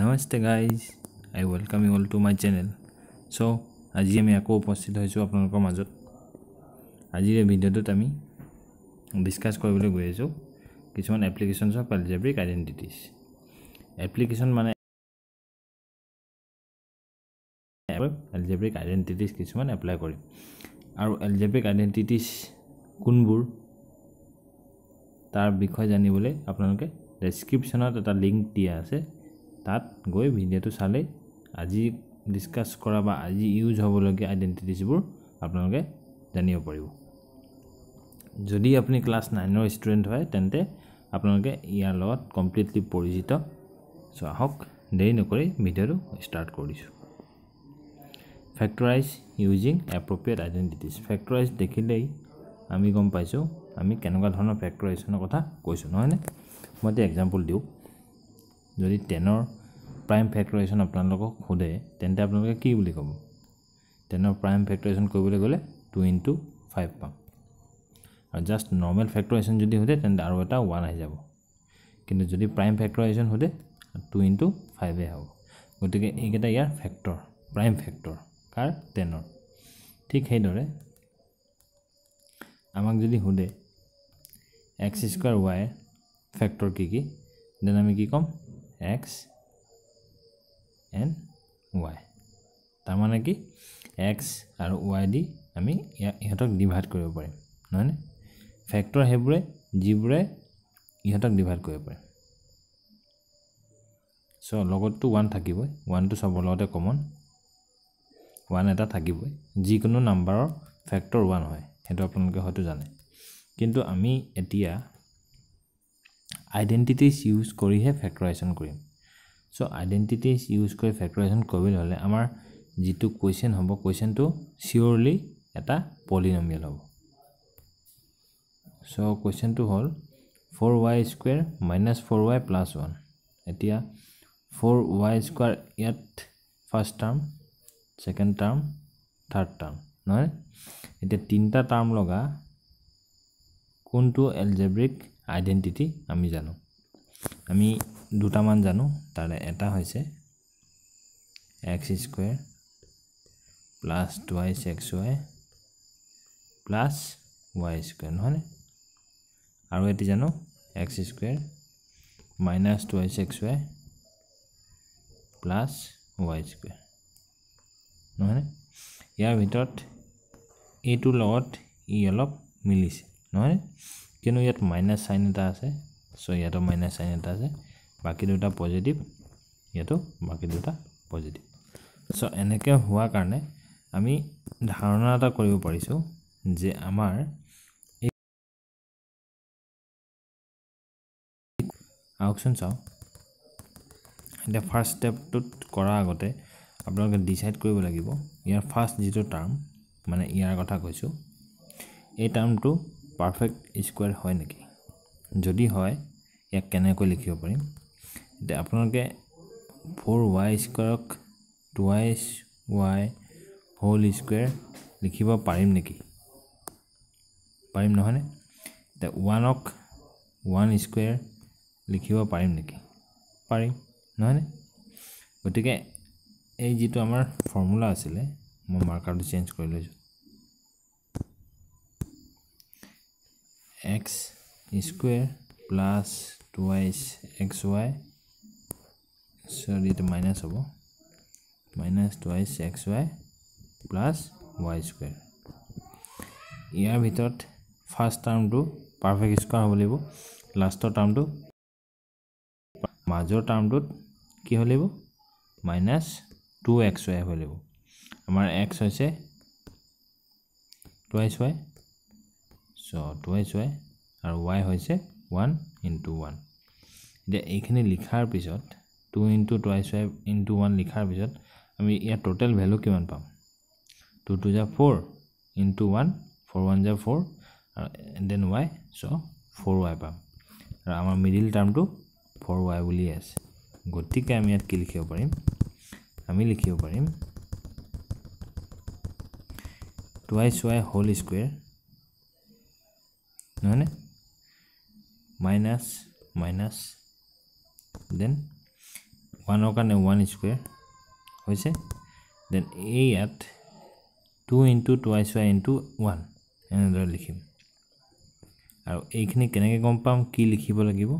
namaste guys I welcome you all to my channel so' আজি আমি আকৌ উপস্থিত হৈছোঁ আপোনালোকৰ মাজত আজিৰ এই ভিডিঅ'টোত আমি ডিছকাছ কৰিবলৈ গৈ আছোঁ কিছুমান applications of algebraic identities application মানে এলজেব্ৰিক আইডেণ্টিটিজ কিছুমান এপ্লাই কৰিম আৰু এলজেব্ৰিক আইডেণ্টিটিজ কোনবোৰ তাৰ বিষয়ে জানিবলৈ আপোনালোকে ডেছক্ৰিপশ্যনত এটা লিংক দিয়া আছে তাত গৈ ভিডিঅ'টো চালে আজি ডিছকাছ কৰা বা আজি ইউজ হ'বলগীয়া আইডেণ্টিটিছবোৰ আপোনালোকে জানিব পাৰিব যদি আপুনি ক্লাছ নাইনৰ ষ্টুডেণ্ট হয় তেন্তে আপোনালোকে ইয়াৰ লগত কমপ্লিটলি পৰিচিত চ' আহক দেৰি নকৰি ভিডিঅ'টো ষ্টাৰ্ট কৰি দিছোঁ ফেক্টৰাইজ ইউজিং এপ্ৰপ্ৰিয়েট আইডেণ্টিটিজ ফেক্টৰাইজ দেখিলেই আমি গম পাইছোঁ আমি কেনেকুৱা ধৰণৰ ফেক্টৰাইজনৰ কথা কৈছোঁ নহয়নে মই এতিয়া এক্সাম্পল দিওঁ যদি টেনৰ প্ৰাইম ফেক্টৰাইজেশ্যন আপোনালোকক সোধে তেন্তে আপোনালোকে কি বুলি ক'ব টেনৰ প্ৰাইম ফেক্টৰাইজেশ্যন কৰিবলৈ গ'লে টু ইণ্টু ফাইভ পাম আৰু জাষ্ট নৰ্মেল ফেক্টৰাইজেশ্যন যদি সোধে তেন্তে আৰু এটা ওৱান আহি যাব কিন্তু যদি প্ৰাইম ফেক্টৰাইজেশ্যন সোধে টু ইণ্টু ফাইভেই হ'ব গতিকে এইকেইটা ইয়াৰ ফেক্টৰ প্ৰাইম ফেক্টৰ কাৰ টেনৰ ঠিক সেইদৰে আমাক যদি সোধে এক্স স্কুৱাৰ ৱাইৰ ফেক্টৰ কি কি দেন আমি কি ক'ম x and y তাৰ মানে কি এক্স আৰু ৱাই দি আমি ইহঁতক ডিভাইড কৰিব পাৰিম নহয়নে ফেক্টৰ সেইবোৰে যিবোৰে ইহঁতক ডিভাইড কৰিব পাৰে চ' লগতটো ওৱান থাকিবই ওৱানটো চবৰ লগতে কমন ওৱান এটা থাকিবই যিকোনো নাম্বাৰৰ ফেক্টৰ ওৱান হয় সেইটো আপোনালোকে হয়তো জানে কিন্তু আমি এতিয়া আইডেণ্টিটিজ ইউজ কৰিহে ফেক্টৰাইজন কৰিম চ' আইডেণ্টিটিজ ইউজ কৰি ফেক্টৰাইজেশ্যন কৰিবলৈ হ'লে আমাৰ যিটো কুৱেশ্যন হ'ব কুৱেশ্যনটো চিয়'ৰলি এটা পলিনমিয়েল হ'ব চ' কুৱেশ্যনটো হ'ল four y square minus four y plus one এতিয়া ফ'ৰ ৱাই স্কুৱাৰ ইয়াত first term second term third term নহয় এতিয়া তিনিটা টাৰ্ম লগা কোনটো এলজেব্ৰিক আইডেণ্টিটি আমি জানো আমি দুটামান জানো তাৰে এটা হৈছে x square plus twice x y plus y square নহয়নে আৰু এটি জানো x square minus twice x y plus y square নহয়নে ইয়াৰ ভিতৰত এইটোৰ লগত ই অলপ মিলিছে নহয়নে কিয়নো ইয়াত মাইনাছ চাইন এটা আছে চ' ইয়াতো মাইনাছ চাইন এটা আছে বাকী দুটা পজিটিভ ইয়াতো বাকী দুটা পজিটিভ চ' এনেকৈ হোৱাৰ কাৰণে আমি ধাৰণা এটা কৰিব পাৰিছোঁ যে আমাৰ এই আওকচোন চাওক এতিয়া ফাৰ্ষ্ট ষ্টেপটোত কৰাৰ আগতে আপোনালোকে ডিচাইড কৰিব লাগিব ইয়াৰ ফাৰ্ষ্ট যিটো টাৰ্ম মানে ইয়াৰ কথা কৈছোঁ এই টাৰ্মটো পাৰফেক্ট স্কুৱেৰ হয় নেকি যদি হয় ইয়াক কেনেকৈ লিখিব পাৰিম এতিয়া আপোনালোকে ফ'ৰ ৱাই স্কুৱেৰক টুৱাইচ ৱাই হোল স্কুৱেৰ লিখিব পাৰিম নেকি পাৰিম নহয়নে এতিয়া ওৱানক ওৱান স্কুৱেৰ লিখিব পাৰিম নেকি পাৰিম নহয়নে গতিকে এই যিটো আমাৰ ফৰ্মুলা আছিলে মই মাৰ্কাৰটো চেঞ্জ কৰি লৈছোঁ x square plus twice x y sorry এইটো মাইনাছ হ'ব minus twice x y plus y square ইয়াৰ ভিতৰত ফাৰ্ষ্ট টাৰ্মটো পাৰ্ফেক্ট স্কুৱাৰ হ'ব লাগিব লাষ্টৰ টাৰ্মটো মাজৰ টাৰ্মটোত কি হ'ব লাগিব মাইনাছ টু এক্স ৱাই হ'ব লাগিব আমাৰ এক্স হৈছে twice y so twice y আর ওয়াই হয়েছে ওয়ান ইন্টু ওয়ান এটা এইখানে লিখার পিছত two into twice y into one লিখার পিছত আমি ইয়ার টোটাল ভ্যালু কি পাম টু টু যা four into one four one যা ফোর আর then y so four y পাম আর আমার মিডিল টার্মটু ফোর ওয়াই বলে আছে গতি আমি ইয়াত কি লিখব পাৰিম আমি লিখব পাৰিম টুয়েস ওয়াই হোল স্কুয়াৰ নহয়নে মাইনাছ মাইনাছ দেন ওৱানৰ কাৰণে ওৱান স্কুৱেৰ হৈছে দেন এই ইয়াত two into two y square into one এনেদৰে লিখিম আৰু এইখিনি কেনেকৈ গম পাম কি লিখিব লাগিব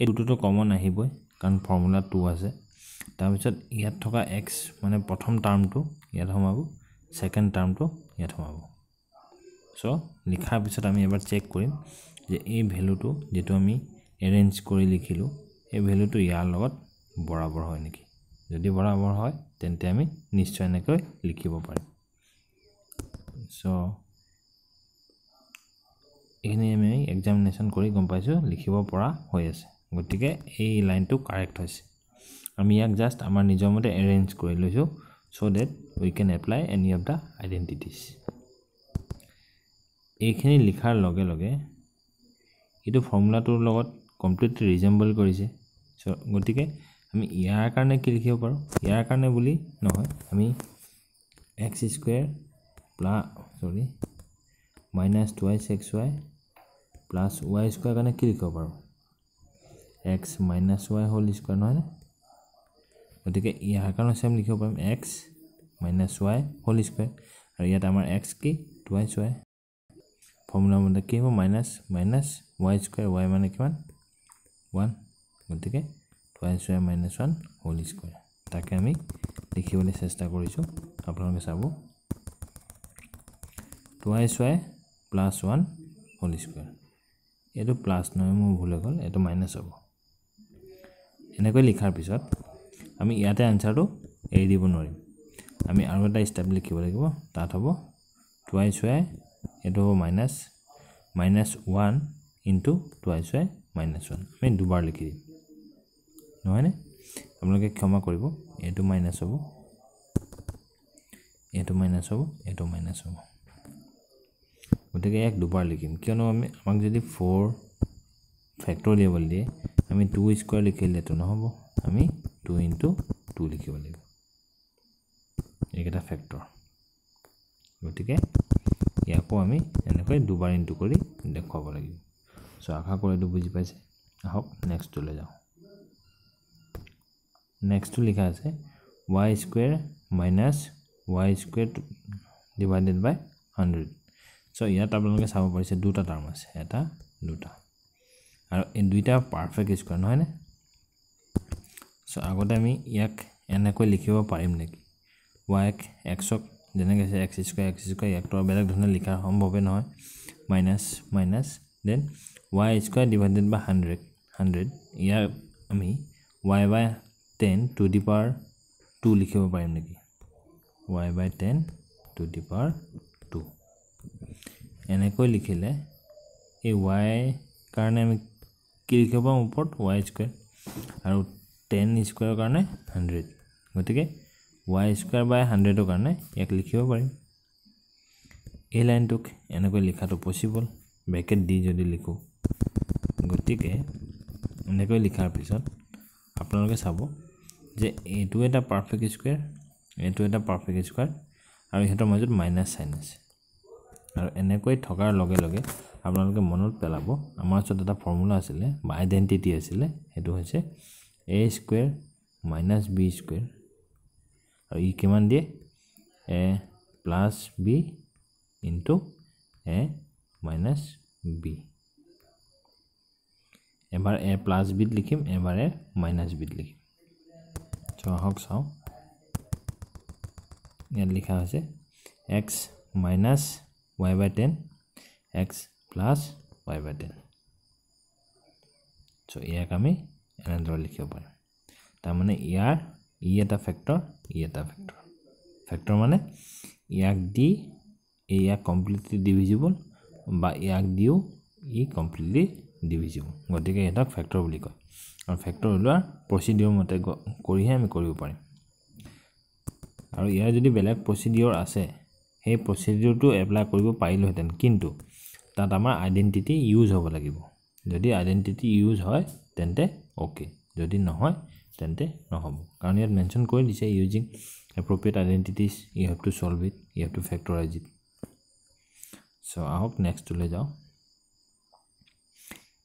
এই টুটোতো কমন আহিবই কাৰণ ফৰ্মুলা টু আছে তাৰপিছত ইয়াত থকা এক্স মানে প্ৰথম টাৰ্মটো ইয়াত সোমাব ছেকেণ্ড টাৰ্মটো ইয়াত সোমাব সো লিখা পিছত আমি এবাৰ চেক কৰিম যে এই ভ্যালুটো যেটো আমি এৰেঞ্জ কৰি লিখিলো এই ভ্যালুটো ইয়াৰ লগত বৰাবৰ হয় নেকি যদি বৰাবৰ হয় তেন্তে আমি নিশ্চয় এনেকৈ লিখিব পাৰিম সো এখানে আমি এক্সামিনেশ্যন কৰি গম পাইছোঁ লিখিব পৰা হৈ আছে গতিকে এই লাইনটো কাৰেক্ট হৈছে আমি ইয়াক জাষ্ট আমাৰ নিজৰ মতে এৰেঞ্জ কৰি লৈছোঁ so that we can apply any of the identities এইখিনি লিখাৰ লগে লগে এইটো ফৰ্মুলাটোৰ লগত কমপ্লিটলি ৰিজেম্বল কৰিছে চ' গতিকে আমি ইয়াৰ কাৰণে কি লিখিব পাৰোঁ ইয়াৰ কাৰণে বুলি নহয় আমি x square plus sorry minus twice x y plus y square কাৰণে কি লিখিব পাৰোঁ x minus y whole square নহয়নে গতিকে ইয়াৰ কাৰণে হৈছে আমি লিখিব পাৰিম x minus y whole square আৰু ইয়াত আমাৰ এক্স কি টুৱাইছ ৱাই ফৰ্মুলা মতে কি হ'ব minus minus y square y মানে কিমান ওৱান গতিকে y square minus one whole square তাকে আমি লিখিবলৈ চেষ্টা কৰিছোঁ আপোনালোকে চাব টুৱাই চুৱাই প্লাছ ওৱান হোল স্কুৱাৰ এইটো প্লাছ নহয় মোৰ ভুল হৈ গ'ল এইটো মাইনাছ হ'ব এনেকৈ লিখাৰ পিছত আমি ইয়াতে আনচাৰটো এৰি দিব নোৱাৰিম আমি আৰু এটা ষ্টেপ লিখিব লাগিব তাত হ'ব টুৱাই চুৱাই এইটো হ'ব minus minus one into twice হয় মাইনাছ ওৱান আমি দুবাৰ লিখি দিম নহয়নে আপোনালোকে ক্ষমা কৰিব এইটো মাইনাছ হ'ব এইটো মাইনাছ হ'ব এইটো মাইনাছ হ'ব গতিকে ইয়াক দুবাৰ লিখিম কিয়নো আমি আমাক যদি ফ'ৰ ফেক্টৰ দিবলৈ দিয়ে আমি টু স্কুৱাৰ লিখিলেতো নহ'ব আমি টু ইনটু টু লিখিব লাগিব এইকেইটা ফেক্টৰ গতিকে ইয়াকো আমি এনেকৈ দুবাৰ ইনটু কৰি দেখুৱাব লাগিব চ' আশা কৰোঁ এইটো বুজি পাইছে আহক নেক্সটটোলৈ যাওঁ নেক্সটটো লিখা আছে y square minus y square two divided by hundred so' ইয়াত আপোনালোকে চাব পাৰিছে দুটা টাৰ্ম আছে এটা দুটা আৰু এই দুইটা পাৰফেক্ট স্কুৱেৰ নহয়নে চ' আগতে আমি ইয়াক এনেকৈ লিখিব পাৰিম নেকি ৱাইক এক্সক যেনেকৈ আছে এক্স স্কুৱাৰ এক্স স্কুৱাৰ ইয়াকটো বেলেগ ধৰণে লিখা সম্ভৱেই নহয় minus minus then y square divided by hundred hundred ইয়াক আমি y by ten to the power two লিখিব পাৰিম নেকি y by ten to the power two এনেকৈ লিখিলে এই ৱাই কাৰণে আমি কি লিখিব পাৰোঁ ওপৰত ৱাই স্কুৱেৰ আৰু টেন স্কুৱাৰৰ কাৰণে হাণ্ড্ৰেড গতিকে ওয়াই স্কুয়াৰ বাই হান্ড্ৰেডৰ কাৰণে এক লিখিও পাৰিম এই লাইনটুক এনেক লিখাটো পসিবল ব্রেকেট দি যদি লিখো গতিকে এনেক লিখার পিছত আপনাদের চাব যে এইটো এটা পারফেক্ট স্কুয়ার এইটো এটা পারফেক্ট স্কুয়ার আর ইহতর মজুত মাইনাস সাইন আছে আর এনেকি থকার লগে আপনাদের মনত পেলাব আমার ওর একটা ফর্মুলা আছিলে বা আইডেন্টিটি আছিলে সেইটো হৈছে a square minus b square और इ कि दिए a plus b into a minus b एबार ए प्लस वि लिखीम एबार ए माइनास वि लिखीम सो हक सौ इतना लिखा है x minus y by ten x plus y by ten so इक आम एने लिख पार तमें इार ই এটা ফেক্টৰ ই এটা ফেক্টৰ ফেক্টৰ মানে ইয়াক দি এয়া কমপ্লিটলি ডিভিজিবল বা ইয়াক দিও ই কমপ্লিটলি ডিভিজিবল গতিকে ইহঁতক ফেক্টৰ বুলি কয় আৰু ফেক্টৰ ওলোৱাৰ প্ৰচিডিঅ'ৰ মতে কৰিহে আমি কৰিব পাৰিম আৰু ইয়াৰ যদি বেলেগ প্ৰচিডিঅ'ৰ আছে সেই প্ৰচিডিঅ'ৰটো এপ্লাই কৰিব পাৰিলোহেঁতেন কিন্তু তাত আমাৰ আইডেণ্টিটি ইউজ হ'ব লাগিব যদি আইডেণ্টিটি ইউজ হয় তেন্তে অ'কে যদি নহয় তেন্তে নহ'ব কাৰণ ইয়াত মেনশ্যন কৰি দিছে using appropriate identities you have to solve it you have to factorize it so' আহক নেক্সটলৈ যাওঁ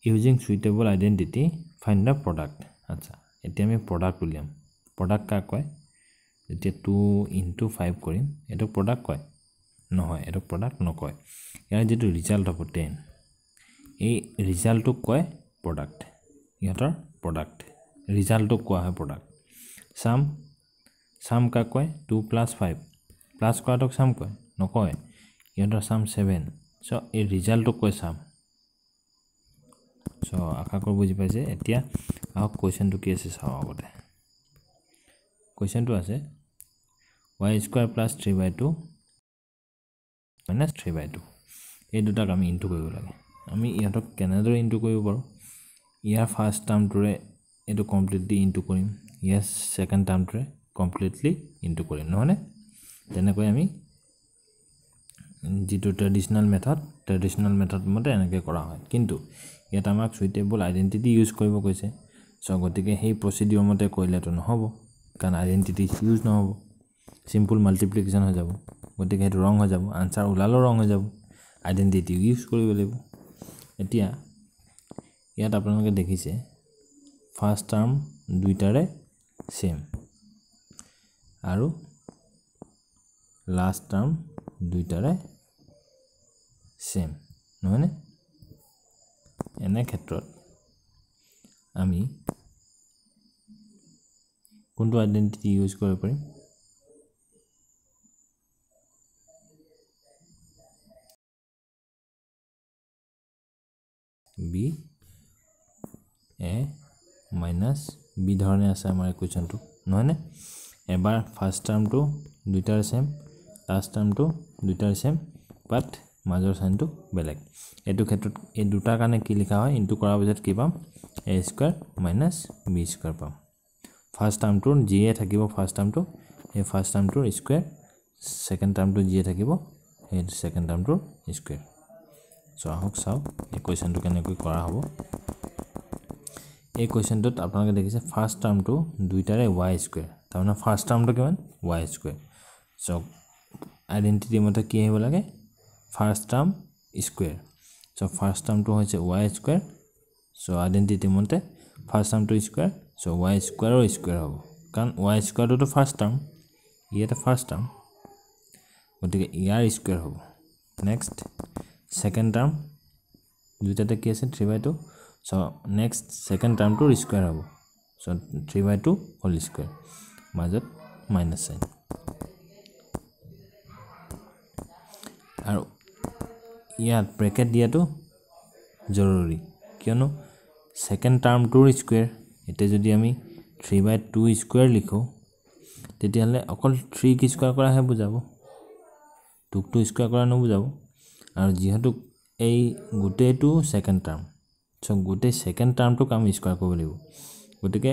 using suitable identity find the product আচ্ছা এতিয়া আমি প্ৰডাক্ট উলিয়াম প্ৰডাক্ট কাক কয় যেতিয়া টু ইনটু ফাইভ কৰিম এইটো প্ৰডাক্ট কয় নহয় এইটো প্ৰডাক্ট নকয় ইয়াৰ যিটো ৰিজাল্ট হ'ব টেন এই ৰিজাল্টটোক কয় প্ৰডাক্ট ইহঁতৰ প্ৰডাক্ট ৰিজাল্টটোক কোৱা হয় প্ৰডাক্ট চাম চাম কাক কয় টু প্লাছ ফাইভ প্লাছ কৰাটোক চাম কয় নকয় ইহঁতৰ চাম ছেভেন চ' এই ৰিজাল্টটোক কয় চাম চ' আশা কৰোঁ বুজি পাইছে এতিয়া আহক কুৱেশ্যনটো কি আছে চাওঁ আগতে কুৱেশ্যনটো আছে y square plus three by two minus three by two এই দুটাক আমি ইনটু কৰিব লাগে আমি ইহঁতক কেনেদৰে ইণ্টু কৰিব পাৰোঁ ইয়াৰ ফাৰ্ষ্ট টাৰ্মটোৰে এইটো কমপ্লিটলি ইনটু কৰিম ইয়াৰ ছেকেণ্ড টাৰ্মটোৰে কমপ্লিটলি ইনটু কৰিম নহয়নে তেনেকৈ আমি যিটো ট্ৰেডিশ্যনেল মেথড ট্ৰেডিশ্যনেল মেথড মতে এনেকৈ কৰা হয় কিন্তু ইয়াত আমাক চুইটেবল আইডেণ্টিটি ইউজ কৰিব কৈছে চ' গতিকে সেই প্ৰচিডিঅ' মতে কৰিলেতো নহ'ব কাৰণ আইডেণ্টিটি ইউজ নহ'ব চিম্পুল মাল্টিপ্লিকেশ্যন হৈ যাব গতিকে সেইটো ৰং হৈ যাব আনচাৰ ওলালেও ৰং হৈ যাব আইডেণ্টিটি ইউজ কৰিব লাগিব এতিয়া ইয়াত আপোনালোকে দেখিছে ফাৰ্স্ট টাৰ্ম দুইটাৰে সেম আৰ লাস্ট টাৰ্ম দুইটাৰে সেম নহয়নে এনে ক্ষেত্ৰ আমি কোনটো আইডেণ্টিটি ইউজ কৰিব পাৰিম বি এ মাইনাছ বি ধৰণে আছে আমাৰ ইকুৱেশ্যনটো নহয়নে এবাৰ ফাৰ্ষ্ট টাৰ্মটো দুইটাৰ ছেম লাষ্ট টাৰ্মটো দুইটাৰ ছেম বাট মাজৰ চাইনটো বেলেগ এইটো ক্ষেত্ৰত এই দুটাৰ কাৰণে কি লিখা হয় ইনটো কৰাৰ পিছত কি পাম a square minus b square পাম ফাৰ্ষ্ট টাৰ্মটোৰ যিয়ে থাকিব ফাৰ্ষ্ট টাৰ্মটো সেই ফাৰ্ষ্ট টাৰ্মটোৰ স্কুৱেৰ ছেকেণ্ড টাৰ্মটো যিয়ে থাকিব সেই ছেকেণ্ড টাৰ্মটোৰ স্কুৱেৰ চ' আহক চাওক এই কুৱেশ্যনটো কেনেকৈ কৰা হ'ব এই কুৱেশ্যনটোত আপোনালোকে দেখিছে ফাৰ্ষ্ট টাৰ্মটো দুইটাৰে ৱাই স্কুৱেৰ তাৰমানে ফাৰ্ষ্ট টাৰ্মটো কিমান ৱাই স্কুৱেৰ চ' আইডেণ্টিটি মতে কি আহিব লাগে first term square so' first টাৰ্মটো হৈছে ৱাই স্কুৱেৰ চ' আইডেণ্টিটি মতে ফাৰ্ষ্ট টাৰ্মটো স্কুৱেৰ চ' ৱাই স্কুৱেৰৰ স্কুৱেৰ হ'ব কাৰণ ৱাই স্কুৱেৰটোতো ফাৰ্ষ্ট টাৰ্ম ই এটা ফাৰ্ষ্ট টাৰ্ম গতিকে ইয়াৰ স্কুৱেৰ হ'ব নেক্সট ছেকেণ্ড টাৰ্ম দুইটাতে কি আছে three by two so next second টার্মটো স্কোয়ার হব so three by two whole square মাজত মাইনাস সাইন আর ইয়াত ব্রেকেট দিয়াটো জরুরি কেন সেকেন্ড টার্মটোর স্কোয়ার এটা যদি আমি থ্রি বাই টু স্কোয়ার লিখো তেতিয়াহলে অকল থ্রিক স্কোয়ার করাহে বুঝাব টুকটো স্কোয়ার করা নবুঝাব আর যেহেতু এই গোটেইটো সেকেন্ড টার্ম চ' গোটেই ছেকেণ্ড টাৰ্মটোক আমি স্কুৱাৰ কৰিব লাগিব গতিকে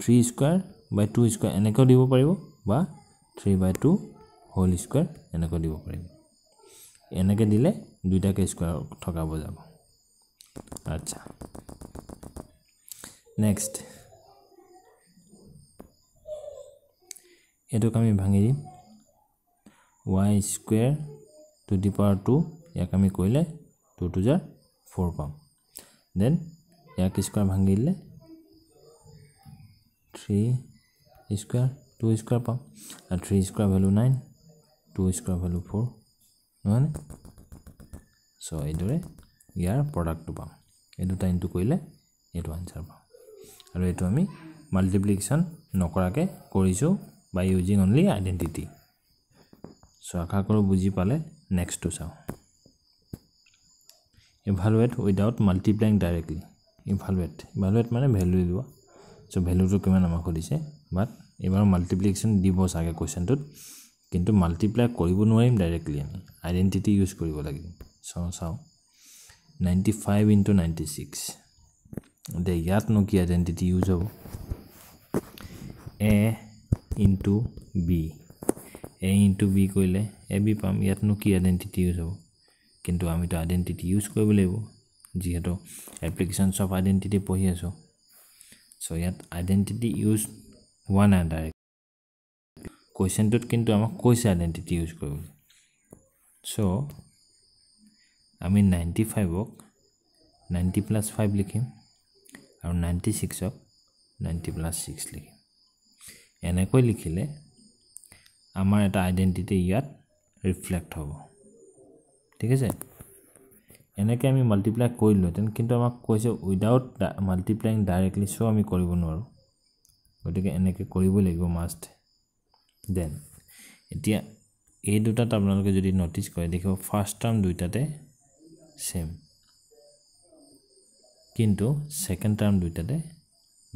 three square by two square এনেকৈও দিব পাৰিব বা three by two whole square এনেকৈ দিব পাৰিব এনেকৈ দিলে দুইটাকে স্কুৱাৰ থকাব যাব আচ্ছা নেক্সট এইটোক আমি ভাঙি দিম y square to the power two ইয়াক আমি কৰিলে টু টু জাৰ ফ'ৰ পাম দেন ইয়াক স্কোৱাৰ ভাঙি দিলে থ্ৰী স্কুৱাৰ টু স্কুৱাৰ পাম আৰু three square value nine two square value four নহয়নে চ' এইদৰে ইয়াৰ প্ৰডাক্টটো পাম এই দুটা ইনটো কৰিলে এইটো আনচাৰ পাম আৰু এইটো আমি মাল্টিপ্লিকেশ্যন নকৰাকৈ কৰিছোঁ by using only identity so' আশা কৰোঁ বুজি পালে নেক্সটটো চাওঁ evaluate without multiplying directly evaluate evaluate মানে ভেলু দিব চ' ভেলুটো কিমান আমাক সুধিছে বাট এইবাৰ মাল্টিপ্লিকেশ্যন দিব চাগে কুৱেশ্যনটোত কিন্তু মাল্টিপ্লাই কৰিব নোৱাৰিম ডাইৰেক্টলি আমি আইডেণ্টিটি ইউজ কৰিব লাগিব চাওঁ চাওঁ ninety five into ninety six দে ইয়াত নো কি আইডেণ্টিটি ইউজ হ'ব a into b a into b কৰিলে এ বি পাম ইয়াতনো কি আইডেণ্টিটি ইউজ হ'ব কিন্তু আমিতো আইডেণ্টিটি ইউজ কৰিব লাগিব যিহেতু এপ্লিকেশ্যনছ অফ আইডেণ্টিটি পঢ়ি আছোঁ ছ' ইয়াত আইডেণ্টিটি ইউজ হোৱা নাই ডাইৰেক্ট কুৱেশ্যনটোত কিন্তু আমাক কৈছে আইডেণ্টিটি ইউজ কৰিবলৈ ছ' আমি নাইণ্টি ফাইভক নাইণ্টি প্লাছ ফাইভ লিখিম আৰু নাইণ্টি ছিক্সক নাইণ্টি প্লাছ ছিক্স লিখিম এনেকৈ লিখিলে আমাৰ এটা আইডেণ্টিটি ইয়াত ৰিফ্লেক্ট হ'ব ঠিক আছে এনেকৈ আমি মাল্টিপ্লাই কৰিলোহেঁতেন কিন্তু আমাক কৈছে উইদাউট মাল্টিপ্লাইং ডাইৰেক্টলি শ্ব' আমি কৰিব নোৱাৰোঁ গতিকে এনেকৈ কৰিব লাগিব মাষ্ট দেন এতিয়া এই দুটাত আপোনালোকে যদি ন'টিছ কৰে দেখিব ফাৰ্ষ্ট টাৰ্ম দুইটাতে ছেম কিন্তু ছেকেণ্ড টাৰ্ম দুইটাতে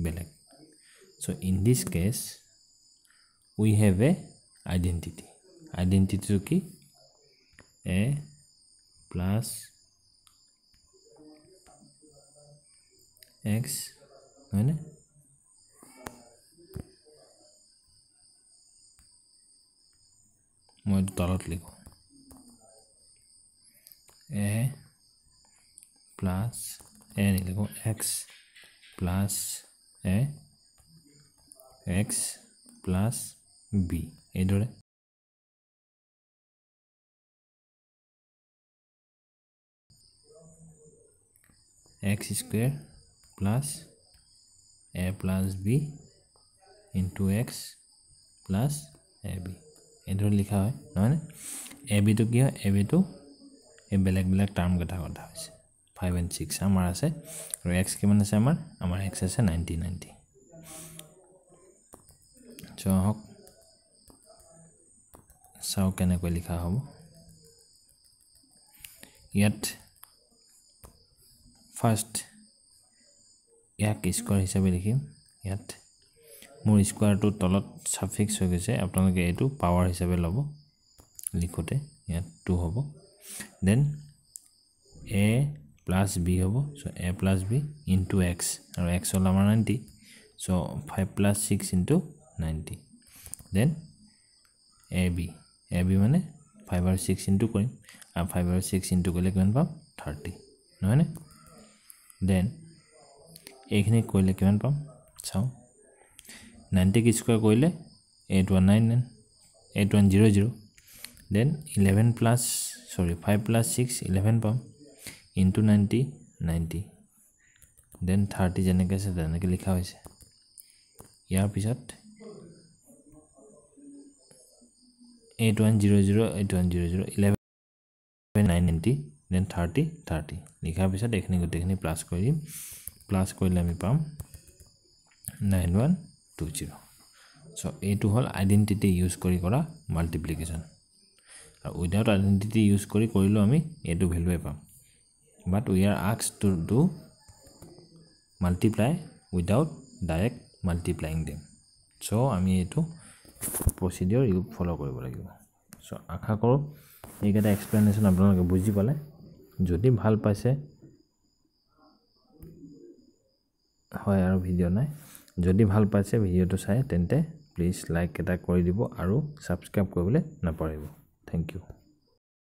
বেলেগ so' in this case we have a identity আইডেণ্টিটিটো কি এ प्लस एक्स है ना मैं तलत लिख ए प्लस ए नहीं लिखो x plus a x plus b এইদৰে x square plus a plus b into x plus a b এইদৰে লিখা হয় নহয়নে এ বিটো কি হয় এ বিটো এই বেলেগ বেলেগ টাৰ্মকেইটা কথা হৈছে ফাইভ এণ্ড ছিক্স আমাৰ আছে আৰু এক্স কিমান আছে আমাৰ আমাৰ এক্স আছে নাইণ্টি নাইণ্টি চ' আহক চাওক কেনেকৈ লিখা হ'ব ইয়াত ফাৰ্ষ্ট ইয়াক স্কুৱাৰ হিচাপে লিখিম ইয়াত মোৰ স্কুৱাৰটো তলত চাফিক্স হৈ গৈছে আপোনালোকে এইটো পাৱাৰ হিচাপে ল'ব লিখোঁতে ইয়াত টু হ'ব দেন এ প্লাছ বি হ'ব so' a plus b into x আৰু এক্স হ'ল আমাৰ ninety so' five plus six into ninety then a b a b মানে ফাইভ আৰু ছিক্স ইনটু কৰিম আৰু ফাইভ আৰু ছিক্স ইনটু কৰিলে কিমান পাম থাৰ্টি নহয়নে দেন এইখিনি কৰিলে কিমান পাম চাওঁ নাইণ্টিক স্কুৱাৰ কৰিলে eight one nine nine eight one zero' zero' then eleven plus sorry five plus six eleven পাম into ninety ninety then thirty যেনেকৈ আছে তেনেকৈ লিখা হৈছে ইয়াৰ পিছত eight one zero' zero' eight one zero' zero' eleven nine ninety then thirty thirty লিখাৰ পিছত এইখিনি গোটেইখিনি প্লাছ কৰি দিম প্লাছ কৰিলে আমি পাম nine one two zero' so' এইটো হ'ল আইডেণ্টিটি ইউজ কৰি কৰা মাল্টিপ্লিকেশ্যন আৰু উইদাউট আইডেণ্টিটি ইউজ কৰি কৰিলেও আমি এইটো ভেলুৱে পাম বাট উই আৰ আক্স to do multiply without direct multiplying them so' আমি এইটো প্ৰচিডিঅ'ৰ ফ'ল' কৰিব লাগিব চ' আশা কৰোঁ এইকেইটা এক্সপ্লেনেশ্যন আপোনালোকে বুজি পালে যদি ভাল পাইছে হয় আৰু ভিডিঅ' নাই যদি ভাল পাইছে ভিডিঅ'টো চাই তেন্তে প্লিজ লাইক এটা কৰি দিব আৰু ছাবস্ক্ৰাইব কৰিবলৈ নাপাহৰিব থেংক ইউ